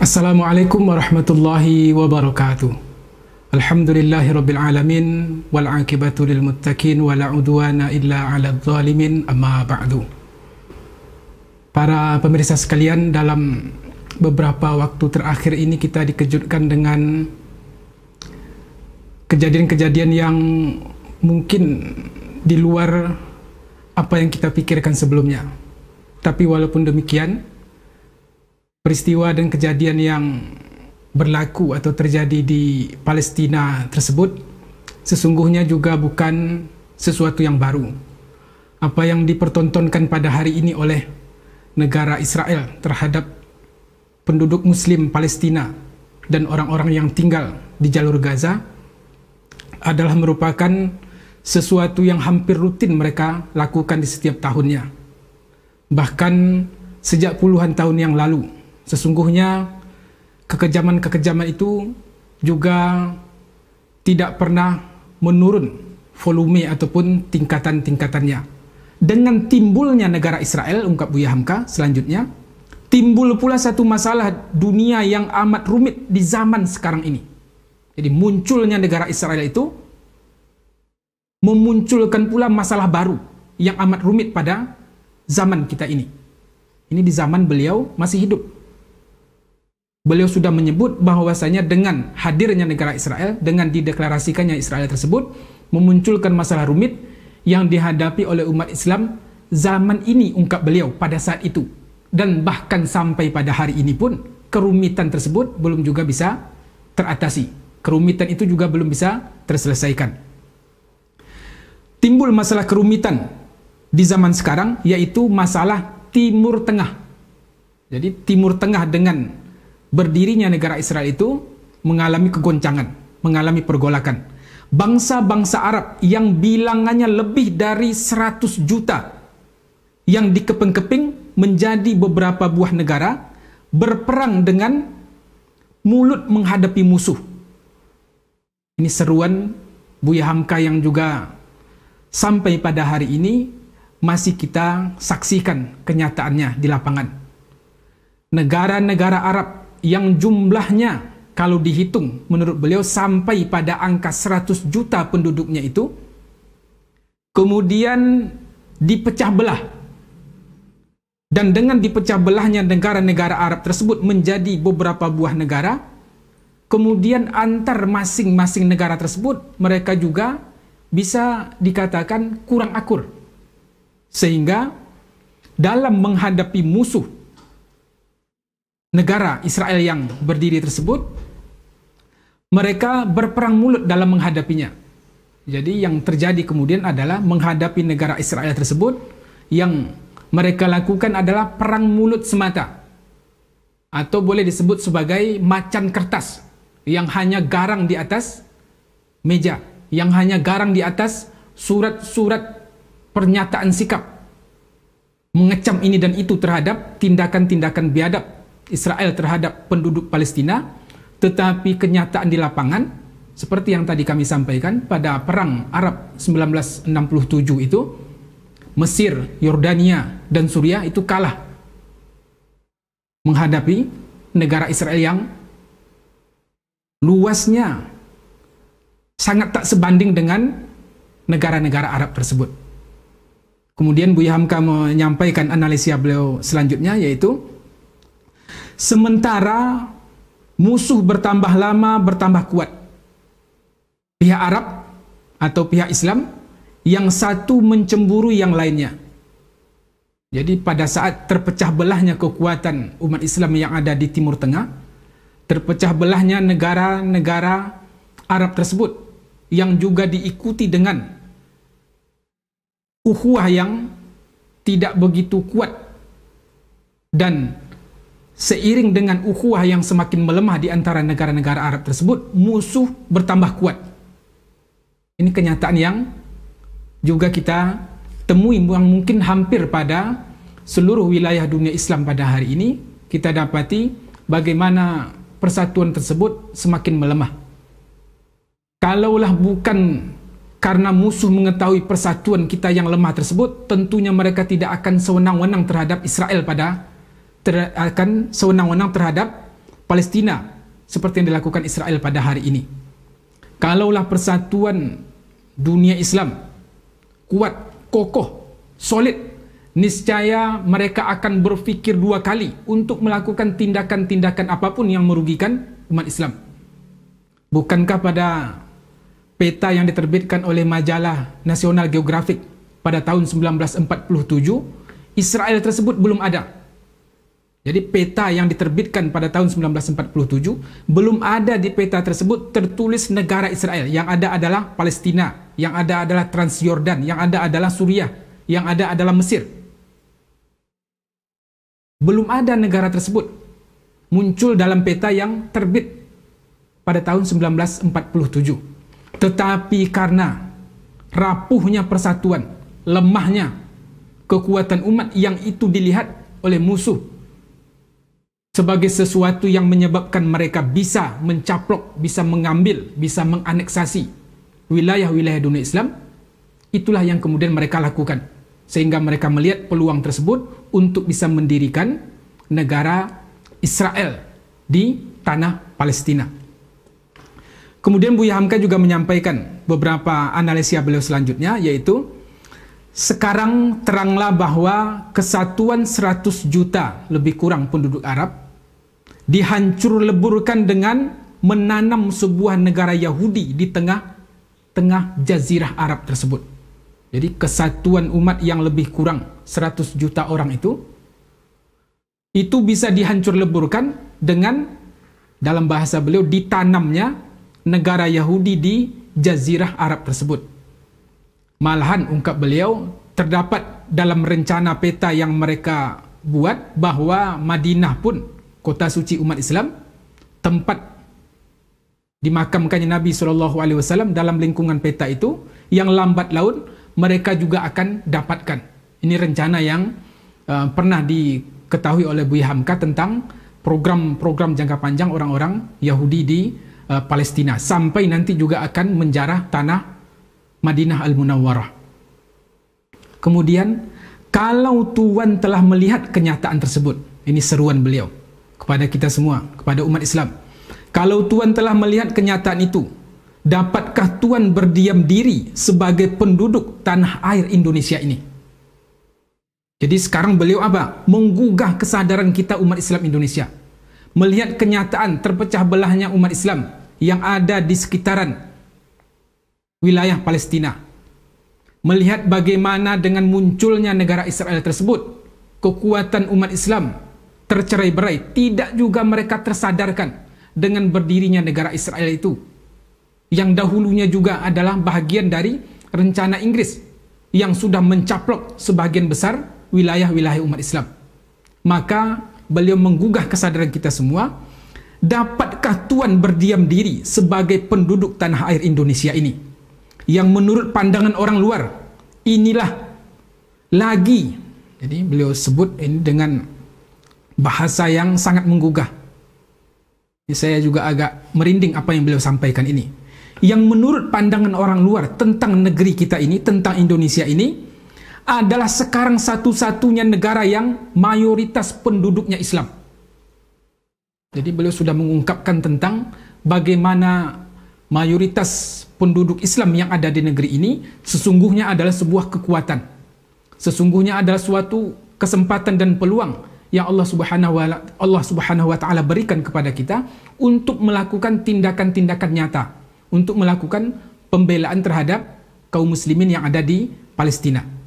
Assalamualaikum warahmatullahi wabarakatuh. Alhamdulillahirrabbilalamin wal'akibatu lilmuttaqin wala'udwana illa ala zalimin amma ba'du. Para pemirsa sekalian, dalam beberapa waktu terakhir ini kita dikejutkan dengan kejadian-kejadian yang mungkin di luar apa yang kita pikirkan sebelumnya. Tapi walaupun demikian, peristiwa dan kejadian yang berlaku atau terjadi di Palestina tersebut sesungguhnya juga bukan sesuatu yang baru. Apa yang dipertontonkan pada hari ini oleh negara Israel terhadap penduduk muslim Palestina dan orang-orang yang tinggal di jalur Gaza adalah merupakan sesuatu yang hampir rutin mereka lakukan di setiap tahunnya. Bahkan sejak puluhan tahun yang lalu, Sesungguhnya kekejaman-kekejaman itu juga tidak pernah menurun volume ataupun tingkatan-tingkatannya. Dengan timbulnya negara Israel, ungkap Buya Hamka selanjutnya, timbul pula satu masalah dunia yang amat rumit di zaman sekarang ini. Jadi munculnya negara Israel itu memunculkan pula masalah baru yang amat rumit pada zaman kita ini. Ini di zaman beliau masih hidup beliau sudah menyebut bahwasanya dengan hadirnya negara Israel, dengan dideklarasikannya Israel tersebut, memunculkan masalah rumit yang dihadapi oleh umat Islam zaman ini ungkap beliau pada saat itu. Dan bahkan sampai pada hari ini pun, kerumitan tersebut belum juga bisa teratasi. Kerumitan itu juga belum bisa terselesaikan. Timbul masalah kerumitan di zaman sekarang, yaitu masalah Timur Tengah. Jadi Timur Tengah dengan berdirinya negara Israel itu mengalami kegoncangan, mengalami pergolakan. Bangsa-bangsa Arab yang bilangannya lebih dari 100 juta yang dikeping-keping menjadi beberapa buah negara berperang dengan mulut menghadapi musuh. Ini seruan Buya Hamka yang juga sampai pada hari ini masih kita saksikan kenyataannya di lapangan. Negara-negara Arab yang jumlahnya kalau dihitung menurut beliau sampai pada angka 100 juta penduduknya itu kemudian dipecah belah dan dengan dipecah belahnya negara-negara Arab tersebut menjadi beberapa buah negara kemudian antar masing-masing negara tersebut mereka juga bisa dikatakan kurang akur sehingga dalam menghadapi musuh negara Israel yang berdiri tersebut, mereka berperang mulut dalam menghadapinya. Jadi yang terjadi kemudian adalah menghadapi negara Israel tersebut yang mereka lakukan adalah perang mulut semata. Atau boleh disebut sebagai macan kertas yang hanya garang di atas meja, yang hanya garang di atas surat-surat pernyataan sikap mengecam ini dan itu terhadap tindakan-tindakan biadab Israel terhadap penduduk Palestina, tetapi kenyataan di lapangan seperti yang tadi kami sampaikan pada perang Arab 1967 itu Mesir, Yordania dan Suriah itu kalah menghadapi negara Israel yang luasnya sangat tak sebanding dengan negara-negara Arab tersebut. Kemudian Buya Hamka menyampaikan analisa beliau selanjutnya yaitu Sementara musuh bertambah lama, bertambah kuat. Pihak Arab atau pihak Islam yang satu mencemburu yang lainnya. Jadi pada saat terpecah belahnya kekuatan umat Islam yang ada di Timur Tengah, terpecah belahnya negara-negara Arab tersebut yang juga diikuti dengan ukhuwah yang tidak begitu kuat dan seiring dengan ukhuwah yang semakin melemah di antara negara-negara Arab tersebut, musuh bertambah kuat. Ini kenyataan yang juga kita temui yang mungkin hampir pada seluruh wilayah dunia Islam pada hari ini, kita dapati bagaimana persatuan tersebut semakin melemah. Kalaulah bukan karena musuh mengetahui persatuan kita yang lemah tersebut, tentunya mereka tidak akan sewenang-wenang terhadap Israel pada ter, akan sewenang-wenang terhadap Palestina seperti yang dilakukan Israel pada hari ini. Kalaulah persatuan dunia Islam kuat, kokoh, solid, niscaya mereka akan berfikir dua kali untuk melakukan tindakan-tindakan apapun yang merugikan umat Islam. Bukankah pada peta yang diterbitkan oleh majalah Nasional Geografik pada tahun 1947, Israel tersebut belum ada. Jadi peta yang diterbitkan pada tahun 1947 belum ada di peta tersebut tertulis negara Israel. Yang ada adalah Palestina, yang ada adalah Transjordan yang ada adalah Suriah, yang ada adalah Mesir. Belum ada negara tersebut muncul dalam peta yang terbit pada tahun 1947. Tetapi karena rapuhnya persatuan, lemahnya kekuatan umat yang itu dilihat oleh musuh sebagai sesuatu yang menyebabkan mereka bisa mencaplok, bisa mengambil, bisa menganeksasi wilayah-wilayah dunia Islam, itulah yang kemudian mereka lakukan. Sehingga mereka melihat peluang tersebut untuk bisa mendirikan negara Israel di tanah Palestina. Kemudian Buya Hamka juga menyampaikan beberapa analisis beliau selanjutnya, yaitu sekarang teranglah bahwa kesatuan 100 juta lebih kurang penduduk Arab dihancur leburkan dengan menanam sebuah negara Yahudi di tengah tengah jazirah Arab tersebut. Jadi kesatuan umat yang lebih kurang 100 juta orang itu itu bisa dihancur leburkan dengan dalam bahasa beliau ditanamnya negara Yahudi di jazirah Arab tersebut. Malahan ungkap beliau terdapat dalam rencana peta yang mereka buat bahawa Madinah pun kota suci umat Islam tempat dimakamkannya Nabi sallallahu alaihi wasallam dalam lingkungan peta itu yang lambat laun mereka juga akan dapatkan. Ini rencana yang uh, pernah diketahui oleh Buya Hamka tentang program-program jangka panjang orang-orang Yahudi di uh, Palestina sampai nanti juga akan menjarah tanah Madinah Al-Munawwarah. Kemudian, kalau Tuhan telah melihat kenyataan tersebut, ini seruan beliau kepada kita semua, kepada umat Islam. Kalau Tuhan telah melihat kenyataan itu, dapatkah Tuhan berdiam diri sebagai penduduk tanah air Indonesia ini? Jadi sekarang beliau apa? Menggugah kesadaran kita umat Islam Indonesia. Melihat kenyataan terpecah belahnya umat Islam yang ada di sekitaran wilayah Palestina. Melihat bagaimana dengan munculnya negara Israel tersebut, kekuatan umat Islam tercerai-berai, tidak juga mereka tersadarkan dengan berdirinya negara Israel itu. Yang dahulunya juga adalah bahagian dari rencana Inggris yang sudah mencaplok sebagian besar wilayah-wilayah umat Islam. Maka beliau menggugah kesadaran kita semua, dapatkah Tuhan berdiam diri sebagai penduduk tanah air Indonesia ini? yang menurut pandangan orang luar inilah lagi jadi beliau sebut ini dengan bahasa yang sangat menggugah ini saya juga agak merinding apa yang beliau sampaikan ini yang menurut pandangan orang luar tentang negeri kita ini tentang Indonesia ini adalah sekarang satu-satunya negara yang mayoritas penduduknya Islam jadi beliau sudah mengungkapkan tentang bagaimana mayoritas penduduk Islam yang ada di negeri ini sesungguhnya adalah sebuah kekuatan. Sesungguhnya adalah suatu kesempatan dan peluang yang Allah Subhanahu wa Allah Subhanahu wa taala berikan kepada kita untuk melakukan tindakan-tindakan nyata, untuk melakukan pembelaan terhadap kaum muslimin yang ada di Palestina.